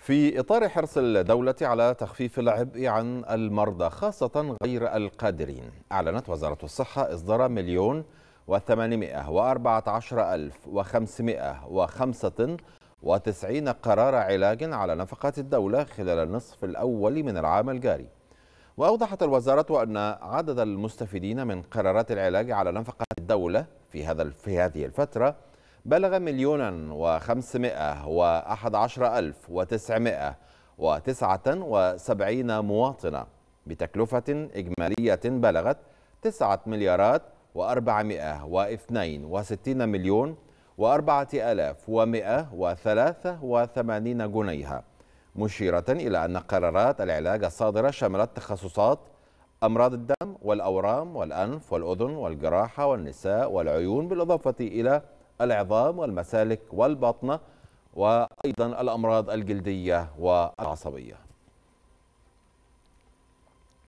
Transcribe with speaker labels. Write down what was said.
Speaker 1: في إطار حرص الدولة على تخفيف العبء عن المرضى خاصة غير القادرين أعلنت وزارة الصحة إصدار مليون وثمانمائة وأربعة عشر ألف وخمسمائة وخمسة وتسعين قرار علاج على نفقات الدولة خلال النصف الأول من العام الجاري وأوضحت الوزارة أن عدد المستفيدين من قرارات العلاج على نفقات الدولة في هذا في هذه الفترة بلغ مليونا وخمسمائة وأحد عشر ألف وتسعمائة وتسعة وسبعين مواطنة بتكلفة إجمالية بلغت تسعة مليارات وأربعمائة واثنين وستين مليون وأربعة آلاف ومائة وثلاثة وثمانين جنيها مشيرة إلى أن قرارات العلاج الصادرة شملت تخصصات أمراض الدم والأورام والأنف والأذن والجراحة والنساء والعيون بالإضافة إلى العظام والمسالك والبطنة وأيضا الأمراض الجلدية والعصبية